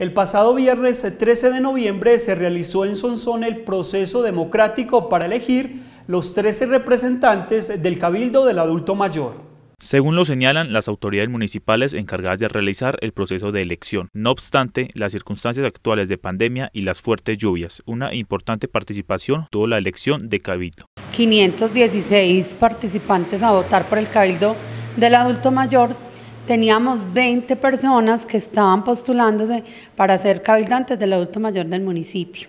El pasado viernes 13 eh, de noviembre se realizó en Sonsón el proceso democrático para elegir los 13 representantes del Cabildo del Adulto Mayor. Según lo señalan las autoridades municipales encargadas de realizar el proceso de elección. No obstante, las circunstancias actuales de pandemia y las fuertes lluvias, una importante participación tuvo la elección de Cabildo. 516 participantes a votar por el Cabildo del Adulto Mayor teníamos 20 personas que estaban postulándose para ser cabildantes del adulto mayor del municipio.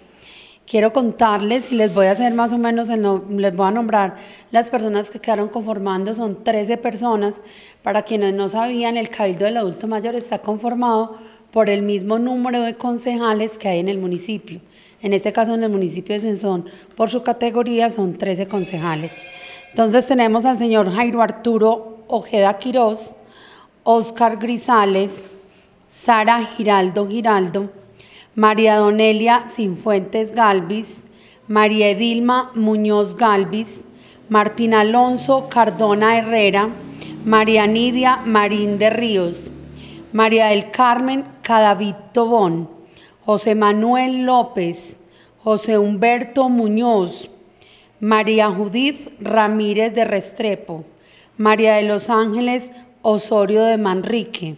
Quiero contarles y les voy a hacer más o menos, les voy a nombrar las personas que quedaron conformando, son 13 personas. Para quienes no sabían, el Cabildo del Adulto Mayor está conformado por el mismo número de concejales que hay en el municipio. En este caso, en el municipio de Sensón, por su categoría, son 13 concejales. Entonces tenemos al señor Jairo Arturo Ojeda Quiroz, Óscar Grisales, Sara Giraldo Giraldo, María Donelia Sinfuentes Galvis, María Edilma Muñoz Galvis, Martín Alonso Cardona Herrera, María Nidia Marín de Ríos, María del Carmen Cadavid Tobón, José Manuel López, José Humberto Muñoz, María Judith Ramírez de Restrepo, María de los Ángeles Osorio de Manrique,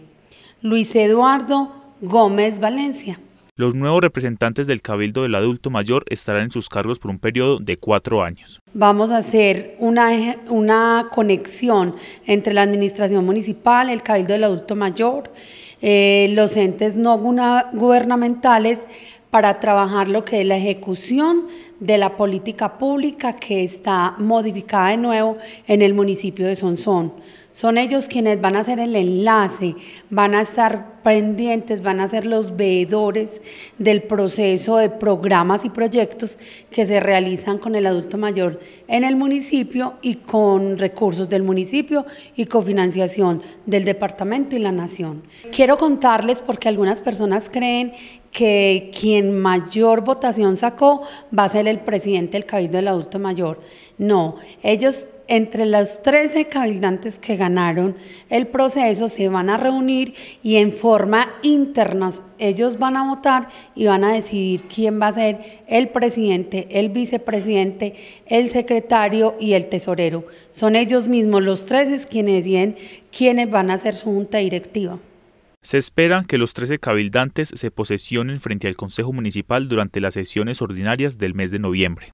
Luis Eduardo Gómez Valencia. Los nuevos representantes del Cabildo del Adulto Mayor estarán en sus cargos por un periodo de cuatro años. Vamos a hacer una, una conexión entre la Administración Municipal, el Cabildo del Adulto Mayor, eh, los entes no gubernamentales para trabajar lo que es la ejecución de la política pública que está modificada de nuevo en el municipio de Sonsón. Son ellos quienes van a hacer el enlace, van a estar pendientes, van a ser los veedores del proceso de programas y proyectos que se realizan con el adulto mayor en el municipio y con recursos del municipio y cofinanciación del departamento y la nación. Quiero contarles porque algunas personas creen que quien mayor votación sacó va a ser el el presidente del Cabildo del Adulto Mayor. No, ellos entre los 13 cabildantes que ganaron el proceso se van a reunir y en forma interna ellos van a votar y van a decidir quién va a ser el presidente, el vicepresidente, el secretario y el tesorero. Son ellos mismos los 13 quienes deciden quiénes van a ser su junta directiva. Se espera que los 13 cabildantes se posesionen frente al Consejo Municipal durante las sesiones ordinarias del mes de noviembre.